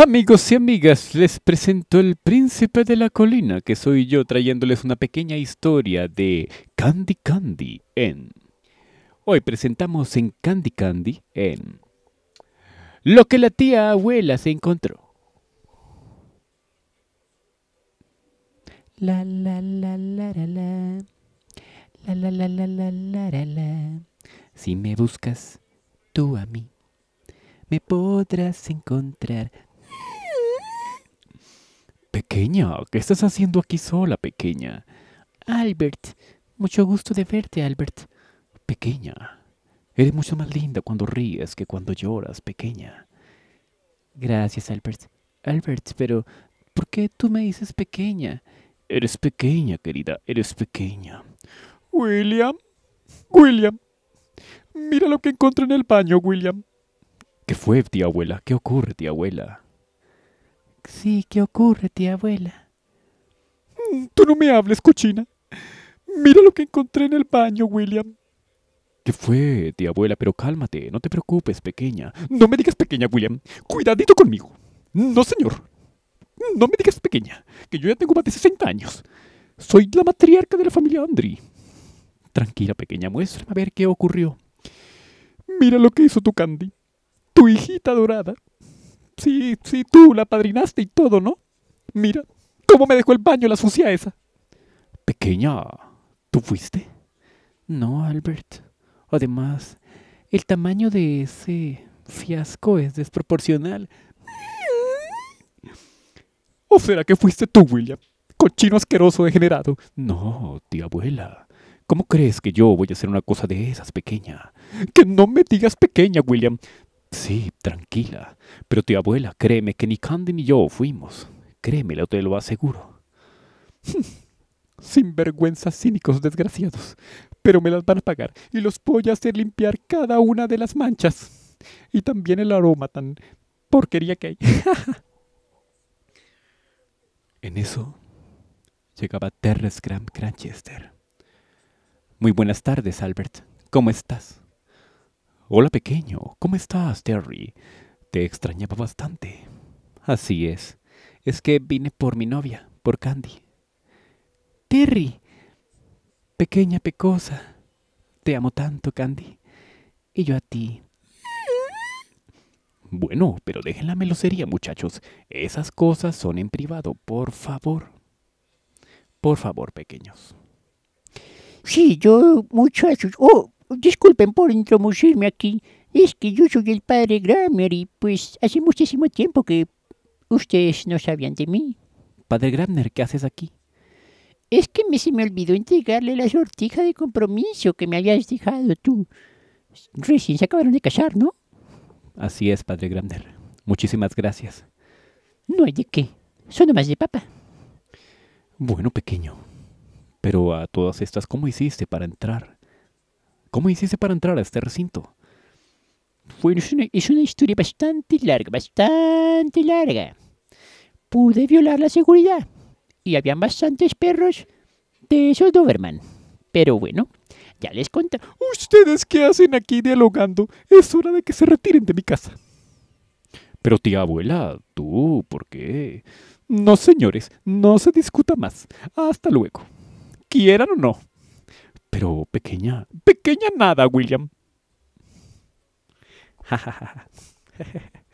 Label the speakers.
Speaker 1: Amigos y amigas, les presento el príncipe de la colina, que soy yo trayéndoles una pequeña historia de Candy Candy en. Hoy presentamos en Candy Candy en. Lo que la tía abuela se encontró. La la la la la la. La la la la la la la. Si me buscas, tú a mí me podrás encontrar. Pequeña, ¿qué estás haciendo aquí sola, pequeña? Albert, mucho gusto de verte, Albert. Pequeña, eres mucho más linda cuando ríes que cuando lloras, pequeña. Gracias, Albert. Albert, pero ¿por qué tú me dices pequeña? Eres pequeña, querida, eres pequeña. William, William, mira lo que encontré en el baño, William. ¿Qué fue, tía abuela? ¿Qué ocurre, tía abuela? Sí, ¿qué ocurre, tía abuela? Mm, tú no me hables, cochina. Mira lo que encontré en el baño, William. ¿Qué fue, tía abuela? Pero cálmate, no te preocupes, pequeña. No me digas pequeña, William. Cuidadito conmigo. No, señor. No me digas pequeña, que yo ya tengo más de 60 años. Soy la matriarca de la familia Andri. Tranquila, pequeña, muéstrame a ver qué ocurrió. Mira lo que hizo tu Candy, tu hijita dorada. Sí, sí, tú la padrinaste y todo, ¿no? Mira, cómo me dejó el baño la sucia esa. Pequeña, ¿tú fuiste? No, Albert. Además, el tamaño de ese fiasco es desproporcional. ¿O será que fuiste tú, William? Cochino asqueroso degenerado. No, tía abuela. ¿Cómo crees que yo voy a hacer una cosa de esas, pequeña? Que no me digas pequeña, William. Sí, tranquila. Pero tía abuela, créeme que ni Candy ni yo fuimos. lo te lo aseguro. Sin vergüenza, cínicos desgraciados. Pero me las van a pagar y los voy a hacer limpiar cada una de las manchas. Y también el aroma tan porquería que hay. en eso llegaba Terrence Graham Cranchester. Muy buenas tardes, Albert. ¿Cómo estás? Hola pequeño, ¿cómo estás, Terry? Te extrañaba bastante. Así es. Es que vine por mi novia, por Candy. Terry. Pequeña pecosa. Te amo tanto, Candy. Y yo a ti. Bueno, pero dejen la melosería, muchachos. Esas cosas son en privado, por favor. Por favor, pequeños. Sí, yo muchachos. Oh, Disculpen por introducirme aquí. Es que yo soy el padre Grammer y pues hace muchísimo tiempo que ustedes no sabían de mí. Padre Grammer, ¿qué haces aquí? Es que me, se me olvidó entregarle la sortija de compromiso que me habías dejado tú. Recién se acabaron de casar, ¿no? Así es, padre Grammer. Muchísimas gracias. No hay de qué. Son más de papá. Bueno, pequeño. Pero a todas estas, ¿cómo hiciste para entrar? ¿Cómo hiciste para entrar a este recinto? Bueno, es una, historia bastante larga, bastante larga. Pude violar la seguridad y habían bastantes perros de esos Doberman. Pero bueno, ya les conté. ¿Ustedes qué hacen aquí dialogando? Es hora de que se retiren de mi casa. Pero tía abuela, tú, ¿por qué? No, señores, no se discuta más. Hasta luego. Quieran o no. Pero pequeña, pequeña nada, William.